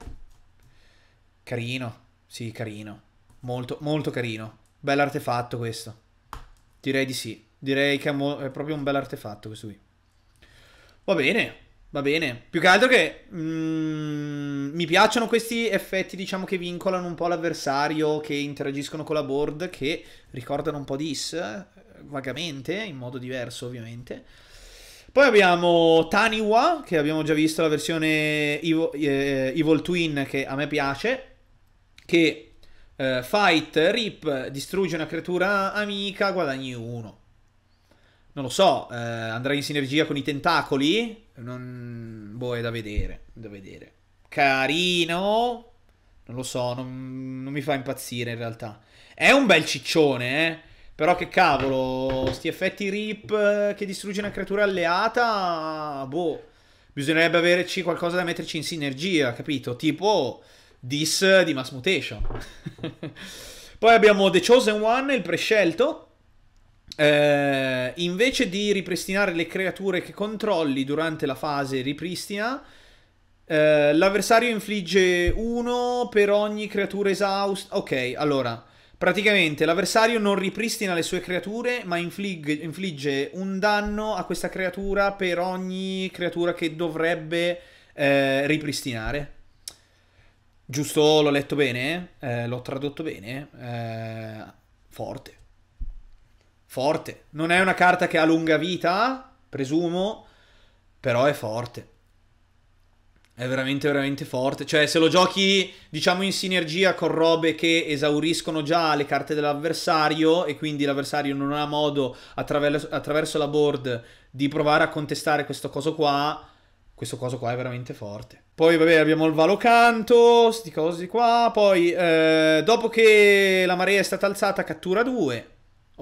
Carino, sì, carino. Molto, molto carino. Bell'artefatto questo. Direi di sì. Direi che è proprio un bell'artefatto questo qui. Va bene, Va bene. Più che altro che mm, mi piacciono questi effetti, diciamo, che vincolano un po' l'avversario, che interagiscono con la board, che ricordano un po' di Is, vagamente, in modo diverso ovviamente. Poi abbiamo Taniwa, che abbiamo già visto la versione Evil, eh, Evil Twin, che a me piace, che eh, fight, rip, distrugge una creatura amica, guadagni uno. Non lo so, eh, andrà in sinergia con i tentacoli, non... Boh, è da vedere, da vedere. Carino. Non lo so, non, non mi fa impazzire in realtà. È un bel ciccione, eh. Però che cavolo, sti effetti rip eh, che distrugge una creatura alleata, boh, bisognerebbe averci qualcosa da metterci in sinergia, capito? Tipo dis di Mass Mutation. Poi abbiamo The Chosen One, il prescelto, eh, invece di ripristinare le creature che controlli durante la fase ripristina, eh, l'avversario infligge uno per ogni creatura esausta. Ok, allora. Praticamente l'avversario non ripristina le sue creature, ma infligge, infligge, un danno a questa creatura per ogni creatura che dovrebbe eh, ripristinare. Giusto, l'ho letto bene, eh? l'ho tradotto bene, eh, forte forte. Non è una carta che ha lunga vita, presumo, però è forte. È veramente, veramente forte. Cioè, se lo giochi, diciamo, in sinergia con robe che esauriscono già le carte dell'avversario e quindi l'avversario non ha modo attraverso, attraverso la board di provare a contestare questo coso qua, questo coso qua è veramente forte. Poi vabbè abbiamo il Valocanto, sti cosi qua, poi eh, dopo che la marea è stata alzata cattura 2,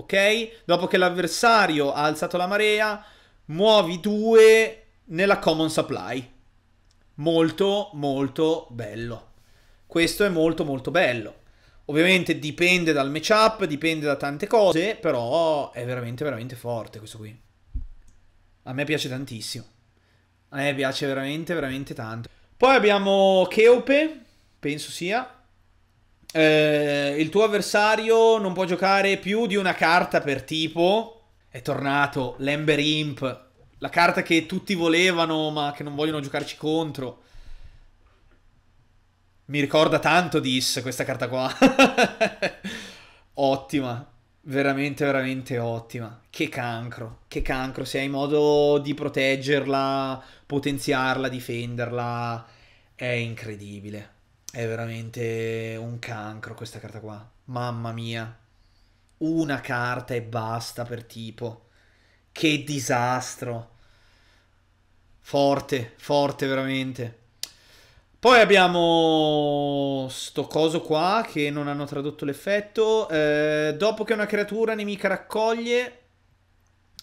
ok? Dopo che l'avversario ha alzato la marea, muovi due nella common supply. Molto, molto bello. Questo è molto, molto bello. Ovviamente dipende dal matchup, dipende da tante cose, però è veramente, veramente forte questo qui. A me piace tantissimo. A me piace veramente, veramente tanto. Poi abbiamo Cheope, penso sia, eh, il tuo avversario non può giocare più di una carta per tipo. È tornato l'Ember Imp, la carta che tutti volevano ma che non vogliono giocarci contro. Mi ricorda tanto Dis questa carta qua. ottima, veramente veramente ottima. Che cancro, che cancro. Se hai modo di proteggerla, potenziarla, difenderla, è incredibile. È veramente un cancro questa carta qua. Mamma mia. Una carta e basta per tipo. Che disastro. Forte, forte veramente. Poi abbiamo sto coso qua che non hanno tradotto l'effetto. Eh, dopo che una creatura nemica raccoglie,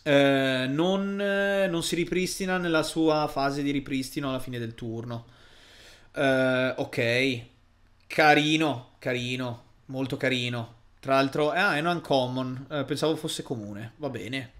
eh, non, eh, non si ripristina nella sua fase di ripristino alla fine del turno. Uh, ok, carino, carino, molto carino. Tra l'altro, ah, è un uncommon, uh, pensavo fosse comune, va bene.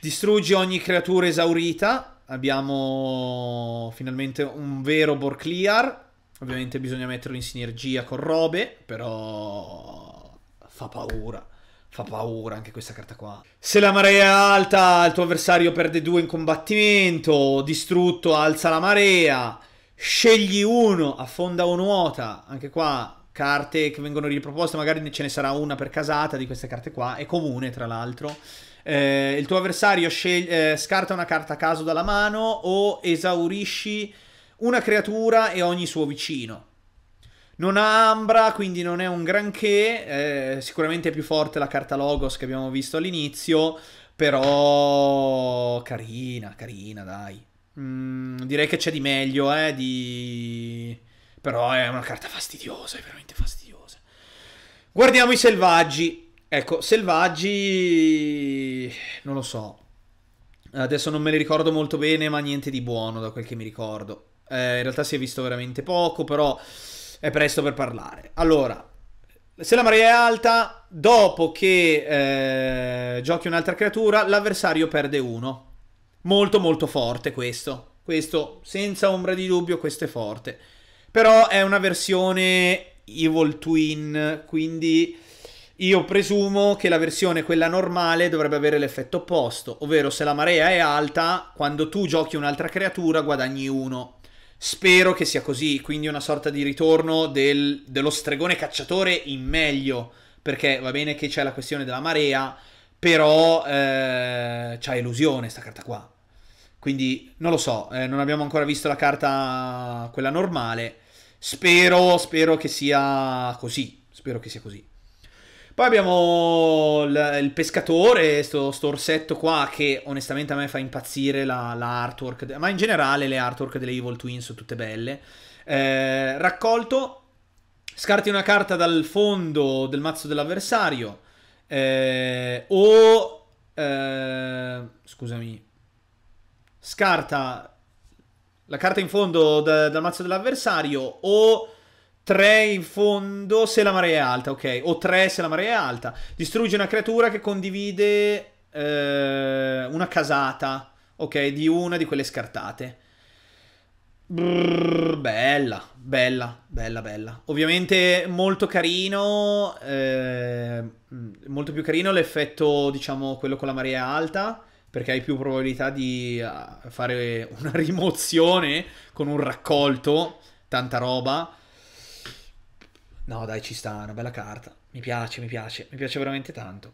Distruggi ogni creatura esaurita. Abbiamo finalmente un vero Borclear. Ovviamente bisogna metterlo in sinergia con robe, però fa paura. Fa paura anche questa carta qua. Se la marea è alta, il tuo avversario perde due in combattimento, distrutto, alza la marea, scegli uno, affonda o nuota. Anche qua carte che vengono riproposte, magari ce ne sarà una per casata di queste carte qua, è comune tra l'altro. Eh, il tuo avversario eh, scarta una carta a caso dalla mano o esaurisci una creatura e ogni suo vicino. Non ha Ambra, quindi non è un granché. Eh, sicuramente è più forte la carta Logos che abbiamo visto all'inizio. Però carina, carina, dai. Mm, direi che c'è di meglio, eh, di... Però è una carta fastidiosa, è veramente fastidiosa. Guardiamo i selvaggi. Ecco, selvaggi... Non lo so. Adesso non me li ricordo molto bene, ma niente di buono da quel che mi ricordo. Eh, in realtà si è visto veramente poco, però è presto per parlare. Allora, se la marea è alta, dopo che eh, giochi un'altra creatura, l'avversario perde uno. Molto molto forte questo. Questo, senza ombra di dubbio, questo è forte. Però è una versione Evil Twin, quindi io presumo che la versione, quella normale, dovrebbe avere l'effetto opposto. Ovvero se la marea è alta, quando tu giochi un'altra creatura guadagni uno Spero che sia così, quindi una sorta di ritorno del, dello stregone cacciatore in meglio, perché va bene che c'è la questione della marea, però eh, c'ha illusione sta carta qua. Quindi non lo so, eh, non abbiamo ancora visto la carta quella normale. Spero, spero che sia così, spero che sia così. Poi abbiamo il, il pescatore, sto, sto, orsetto qua che onestamente a me fa impazzire la, la artwork, ma in generale le artwork delle Evil Twins sono tutte belle. Eh, raccolto, scarti una carta dal fondo del mazzo dell'avversario eh, o... Eh, scusami. Scarta la carta in fondo da, dal mazzo dell'avversario o 3 in fondo se la marea è alta, ok, o 3 se la marea è alta. Distrugge una creatura che condivide eh, una casata, ok, di una di quelle scartate. Brrr, bella, bella, bella, bella. Ovviamente molto carino, eh, mm, molto più carino l'effetto, diciamo, quello con la marea alta, perché hai più probabilità di eh, fare una rimozione con un raccolto, tanta roba. No, dai, ci sta, una bella carta. Mi piace, mi piace, mi piace veramente tanto.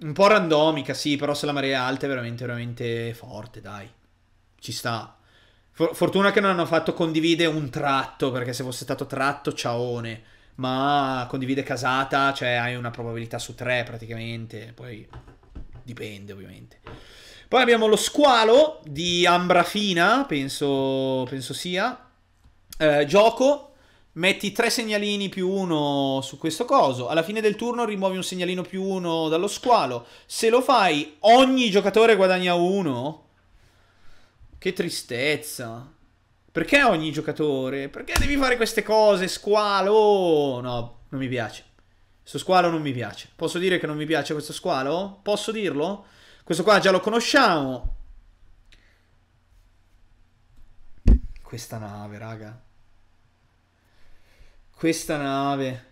Un po' randomica, sì, però se la marea è alta è veramente, veramente forte, dai. Ci sta. For fortuna che non hanno fatto condivide un tratto, perché se fosse stato tratto, ciaone. Ma condivide casata, cioè hai una probabilità su tre praticamente. Poi dipende, ovviamente. Poi abbiamo lo squalo di Ambrafina, penso, penso sia. Eh, gioco metti tre segnalini più uno su questo coso, alla fine del turno rimuovi un segnalino più uno dallo squalo, se lo fai ogni giocatore guadagna uno? Che tristezza. Perché ogni giocatore? Perché devi fare queste cose, squalo? No, non mi piace. Questo squalo non mi piace. Posso dire che non mi piace questo squalo? Posso dirlo? Questo qua già lo conosciamo. Questa nave, raga. Questa nave.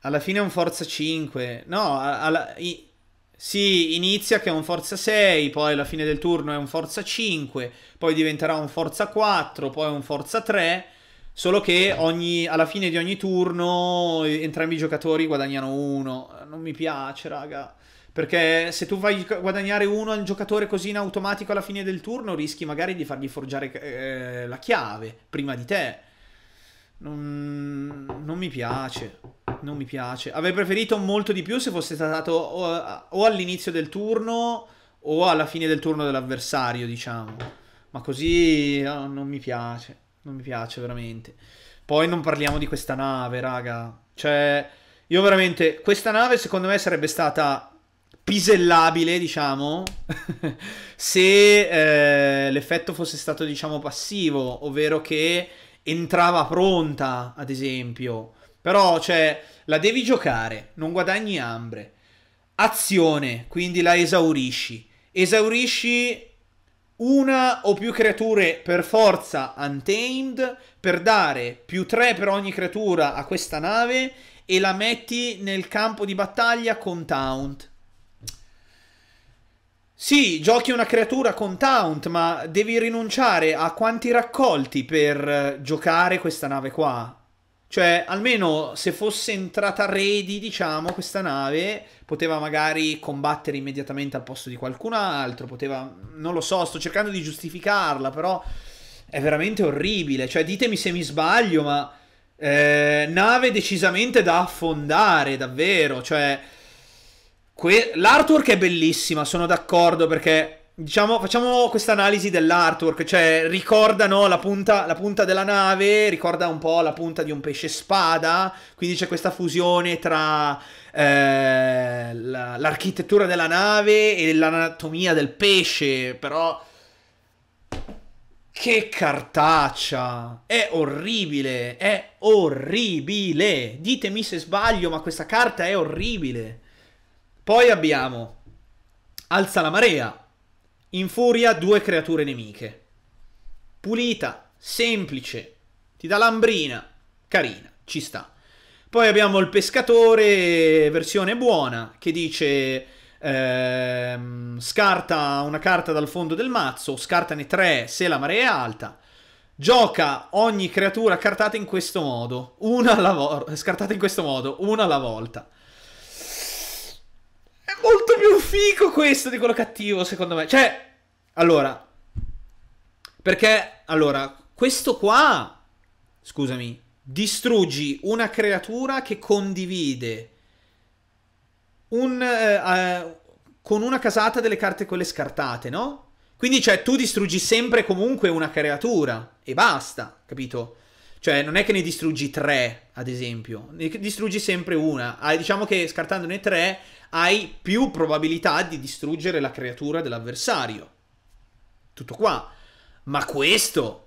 Alla fine è un forza 5. No, alla, i, sì, inizia che è un forza 6, poi alla fine del turno è un forza 5, poi diventerà un forza 4, poi un forza 3. Solo che ogni, alla fine di ogni turno eh, entrambi i giocatori guadagnano 1 Non mi piace, raga. Perché se tu vai a guadagnare uno al giocatore così in automatico alla fine del turno, rischi magari di fargli forgiare eh, la chiave prima di te. Non, non, mi piace. Non mi piace. Avrei preferito molto di più se fosse stato o, o all'inizio del turno o alla fine del turno dell'avversario, diciamo. Ma così no, non mi piace. Non mi piace veramente. Poi non parliamo di questa nave, raga. Cioè, io veramente... Questa nave secondo me sarebbe stata pisellabile, diciamo, se eh, l'effetto fosse stato, diciamo, passivo, ovvero che entrava pronta, ad esempio. Però, cioè, la devi giocare, non guadagni ambre. Azione, quindi la esaurisci. Esaurisci una o più creature per forza untamed per dare più 3 per ogni creatura a questa nave e la metti nel campo di battaglia con taunt. Sì, giochi una creatura con taunt, ma devi rinunciare a quanti raccolti per eh, giocare questa nave qua. Cioè, almeno se fosse entrata ready, diciamo, questa nave, poteva magari combattere immediatamente al posto di qualcun altro, poteva... Non lo so, sto cercando di giustificarla, però è veramente orribile. Cioè, ditemi se mi sbaglio, ma... Eh, nave decisamente da affondare, davvero. Cioè Que- l'artwork è bellissima, sono d'accordo perché Diciamo, facciamo questa analisi dell'artwork, cioè ricorda no, la, punta, la, punta, della nave, ricorda un po' la punta di un pesce spada, quindi c'è questa fusione tra eh, la, l'architettura della nave e l'anatomia del pesce, però... Che cartaccia! È orribile, è orribile! Ditemi se sbaglio, ma questa carta è orribile! Poi abbiamo Alza la marea, Infuria due creature nemiche. Pulita, semplice, ti dà l'ambrina, carina, ci sta. Poi abbiamo il pescatore, versione buona, che dice ehm, scarta una carta dal fondo del mazzo, scartane tre se la marea è alta. Gioca ogni creatura cartata in questo modo, una alla vo- scartata in questo modo, una alla volta molto più figo questo di quello cattivo, secondo me. Cioè, allora, perché, allora, questo qua, scusami, distruggi una creatura che condivide un, eh, eh con una casata delle carte quelle scartate, no? Quindi, cioè, tu distruggi sempre comunque una creatura e basta, capito? Cioè, non è che ne distruggi tre, ad esempio, ne distruggi sempre una. Ah, diciamo che scartandone tre hai più probabilità di distruggere la creatura dell'avversario. Tutto qua. Ma questo...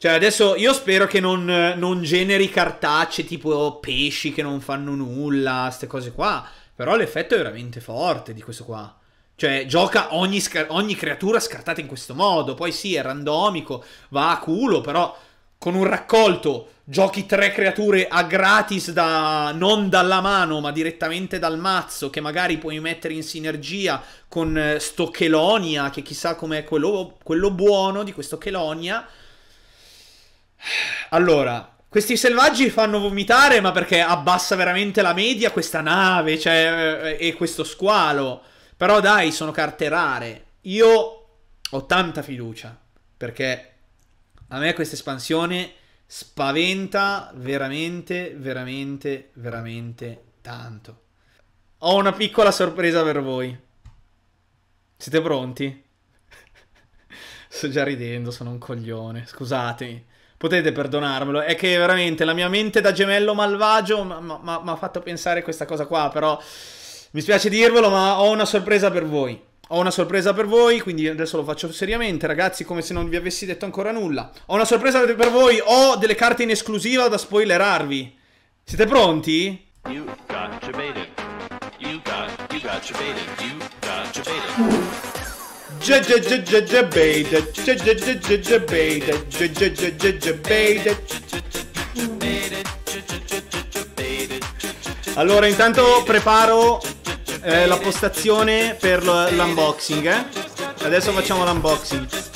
Cioè, adesso io spero che non, non generi cartacce tipo pesci che non fanno nulla, queste cose qua. Però l'effetto è veramente forte di questo qua. Cioè, gioca ogni, ogni, creatura scartata in questo modo. Poi sì, è randomico, va a culo, però con un raccolto giochi tre creature a gratis da, non dalla mano ma direttamente dal mazzo che magari puoi mettere in sinergia con eh, sto Chelonia che chissà com'è quello, quello buono di questo Chelonia allora questi selvaggi fanno vomitare ma perché abbassa veramente la media questa nave cioè, eh, e questo squalo però dai sono carte rare io ho tanta fiducia perché a me questa espansione spaventa veramente, veramente, veramente tanto. Ho una piccola sorpresa per voi. Siete pronti? Sto già ridendo, sono un coglione. Scusatemi. Potete perdonarmelo. È che veramente la mia mente da gemello malvagio mi ha fatto pensare questa cosa qua, però... Mi spiace dirvelo, ma ho una sorpresa per voi. Ho una sorpresa per voi, quindi adesso lo faccio seriamente, ragazzi, come se non vi avessi detto ancora nulla. Ho una sorpresa per voi, ho delle carte in esclusiva da spoilerarvi. Siete pronti? You got debated. You Allora, intanto preparo eh, la postazione per l'unboxing. Eh? Adesso facciamo l'unboxing.